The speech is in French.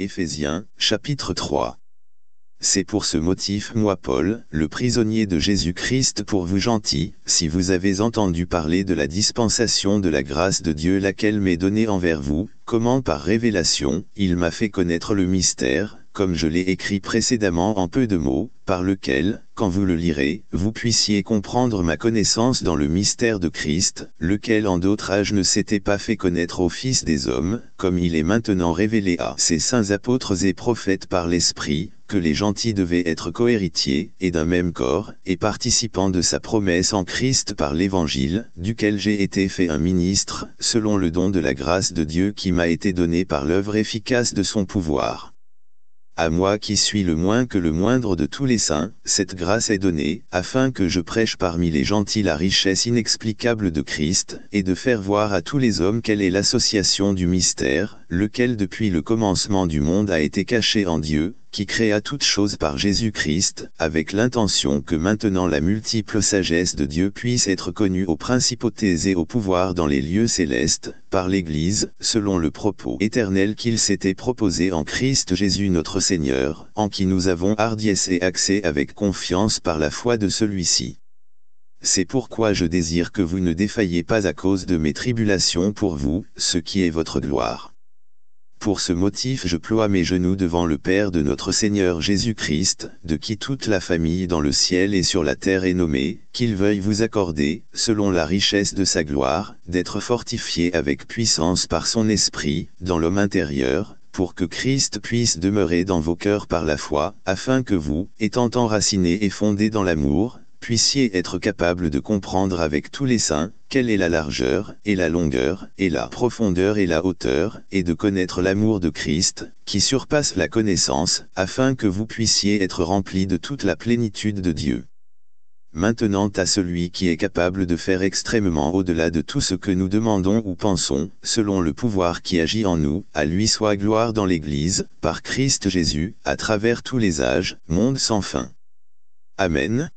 Éphésiens, chapitre 3. C'est pour ce motif moi Paul, le prisonnier de Jésus-Christ pour vous gentil, si vous avez entendu parler de la dispensation de la grâce de Dieu laquelle m'est donnée envers vous, comment par révélation, il m'a fait connaître le mystère, comme je l'ai écrit précédemment en peu de mots, par lequel, quand vous le lirez, vous puissiez comprendre ma connaissance dans le mystère de Christ, lequel en d'autres âges ne s'était pas fait connaître au Fils des hommes, comme il est maintenant révélé à ses saints apôtres et prophètes par l'Esprit, que les gentils devaient être cohéritiers, et d'un même corps, et participants de sa promesse en Christ par l'Évangile, duquel j'ai été fait un ministre, selon le don de la grâce de Dieu qui m'a été donné par l'œuvre efficace de son pouvoir à moi qui suis le moins que le moindre de tous les saints, cette grâce est donnée, afin que je prêche parmi les gentils la richesse inexplicable de Christ, et de faire voir à tous les hommes quelle est l'association du mystère, lequel depuis le commencement du monde a été caché en Dieu, qui créa toutes choses par Jésus-Christ, avec l'intention que maintenant la multiple sagesse de Dieu puisse être connue aux principautés et aux pouvoirs dans les lieux célestes, par l'Église, selon le propos éternel qu'il s'était proposé en Christ Jésus notre Seigneur, en qui nous avons hardiesse et accès avec confiance par la foi de celui-ci. C'est pourquoi je désire que vous ne défailliez pas à cause de mes tribulations pour vous, ce qui est votre gloire. Pour ce motif je ploie mes genoux devant le Père de notre Seigneur Jésus-Christ, de qui toute la famille dans le ciel et sur la terre est nommée, qu'il veuille vous accorder, selon la richesse de sa gloire, d'être fortifié avec puissance par son esprit, dans l'homme intérieur, pour que Christ puisse demeurer dans vos cœurs par la foi, afin que vous, étant enracinés et fondés dans l'amour, puissiez être capable de comprendre avec tous les saints, quelle est la largeur, et la longueur, et la profondeur et la hauteur, et de connaître l'amour de Christ, qui surpasse la connaissance, afin que vous puissiez être remplis de toute la plénitude de Dieu. Maintenant à celui qui est capable de faire extrêmement au-delà de tout ce que nous demandons ou pensons, selon le pouvoir qui agit en nous, à lui soit gloire dans l'Église, par Christ Jésus, à travers tous les âges, monde sans fin. Amen.